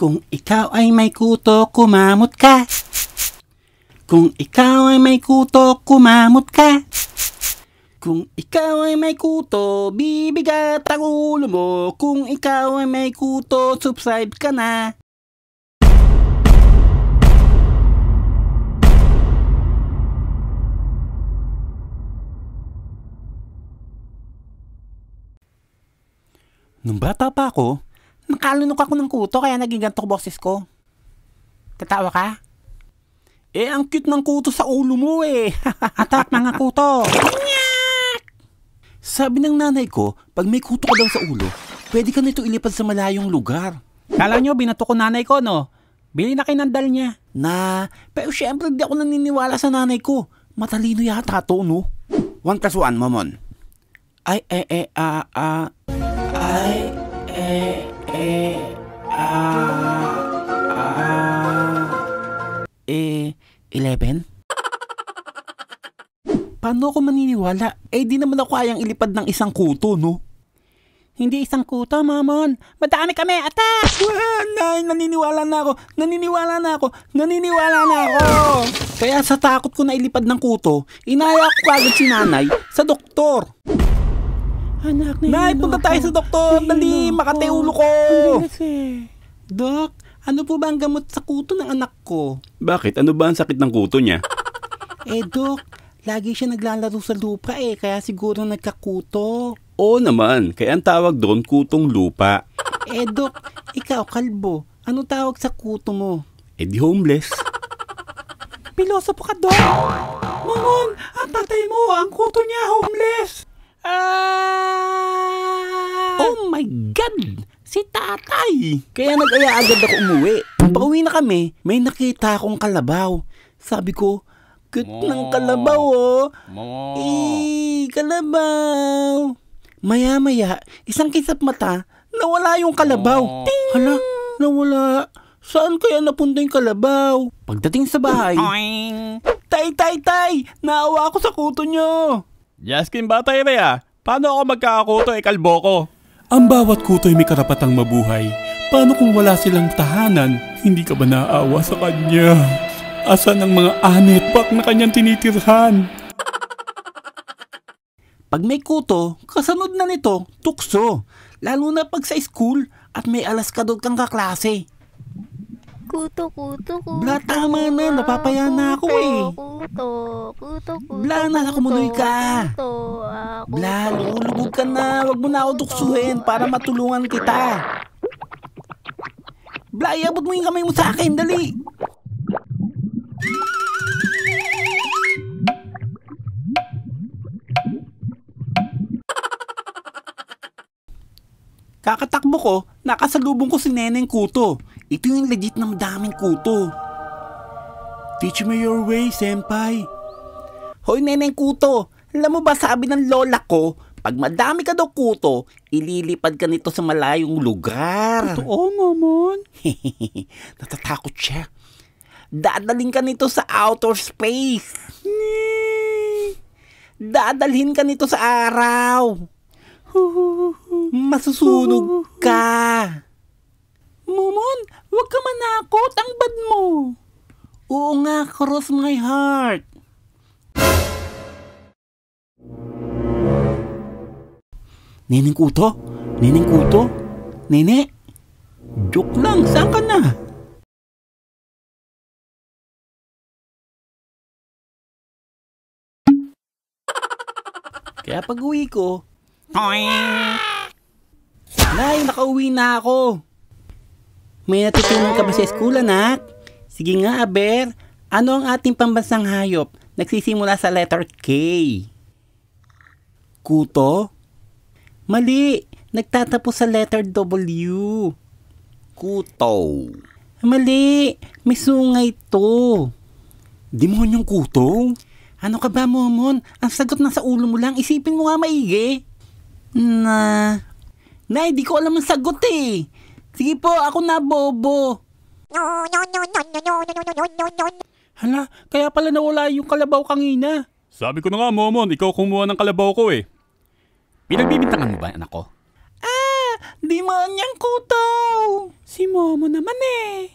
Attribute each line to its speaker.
Speaker 1: Kung ikaw ay may kuto, kumamot ka. Kung ikaw ay may kuto, kumamot ka. Kung ikaw ay may kuto, bibigat ang ulo mo. Kung ikaw ay may kuto, subscribe ka na. Nung bata pa ako, Nakalunok ako ng kuto kaya naging ganito boses ko. Tatawa ka? Eh, ang cute ng kuto sa ulo mo eh. Atak mga kuto. Sabi ng nanay ko, pag may kuto ka daw sa ulo, pwede ka nito ilipad sa malayong lugar. Kala nyo, binato ko nanay ko, no? Bili na kinandal niya. Na, pero syempre di ako naniniwala sa nanay ko. Matalino yata to, no? One plus one, mamon. Ay, eh, eh, ah, ah. Ay, eh, ah, eh, 11? Paano ako maniniwala? Eh, di naman ako kayang ilipad ng isang kuto, no? Hindi isang kuto, mamon. Madami kami, ata! Wow, nay, naniniwala na ako. Naniniwala na ako. Naniniwala na ako. Kaya sa takot ko na ilipad ng kuto, inaya ko kagad si nanay sa doktor. Anak, Nay, punta tayo sa doktor. Dali, makate oh, ulo ko. Dok, ano po ba ang gamot sa kuto ng anak ko? Bakit? Ano ba ang sakit ng kuto niya? eh, Dok, lagi siya naglalaro sa lupa eh, kaya siguro nagkakuto. Oo naman, kaya ang tawag doon kutong lupa. Eh, Dok, ikaw, kalbo, ano tawag sa kuto mo? Eh di homeless. Pilosopo ka, Dok! Mongon, ang tatay mo, ang kuto niya, homeless! Ah! Oh my God! Si tatay! Kaya nag-aya agad ako umuwi. Hmm? Pauwi na kami, may nakita akong kalabaw. Sabi ko, cute ng kalabaw oh. Eh, kalabaw. Maya-maya, isang kisap mata, nawala yung kalabaw. Ting! Hala, nawala. Saan kaya napunta yung kalabaw? Pagdating sa bahay, Tay, tay, tay! Naawa ako sa kuto nyo! Jaskin Bata Irea, paano ako magkakakuto ay eh, kalbo ko? Ang bawat kuto'y may karapatang mabuhay. Paano kung wala silang tahanan? Hindi ka ba naaawa sa kanya? Asan ang mga ani at pak na kanyang tinitirhan? Pag may kuto, kasunod na nito, tukso. Lalo na pag sa school at may alas alaskadod kang kaklase. Kuto, kuto, kuto. Bla, tama na. Napapaya na ako eh. Kuto, kuto, kuto. Bla, nasa kumunoy ka. Kuto, ah, kuto. Bla, lulubog ka na. Huwag mo na ako duksuhin para matulungan kita. Bla, iabot mo yung kamay mo sa akin. Dali. Kakatakbo ko, nakasalubong ko si Neneng Kuto. Ito yung legit na madaming kuto. Teach me your way, senpai. Hoy, Neneng Kuto, alam mo ba sabi ng lola ko, pag madami ka daw kuto, ililipad ka nito sa malayong lugar. Totoo, Momon. Natatakot siya. Dadalhin ka nito sa outer space. Dadalhin ka nito sa araw. Masusunog ka! Momon, wag ka manakot. Ang bad mo. Oo nga, cross my heart. Neneng Kuto? Neneng Kuto? Nene? Joke lang, saan ka na? Kaya pag uwi ko, Nay, nakauwi na ako. May natutunan ka ba sa eskwela, nak? Sige nga, Aber. Ano ang ating pambansang hayop? Nagsisimula sa letter K. Kuto? Mali. Nagtatapos sa letter W. Kuto. Mali. May sungay to. Demonyong kuto? Ano ka ba, Momon? Ang sagot na sa ulo mo lang. Isipin mo nga maigi. Na... Nay, di ko alam ang sagot eh. Sige po, ako na, bobo. Hala, kaya pala nawala yung kalabaw kanina. Sabi ko na nga, Momon, ikaw kumuha ng kalabaw ko eh. Pinagbibintangan mo ba, anak ko? Ah, di man niyang kutaw. Si Momo naman eh.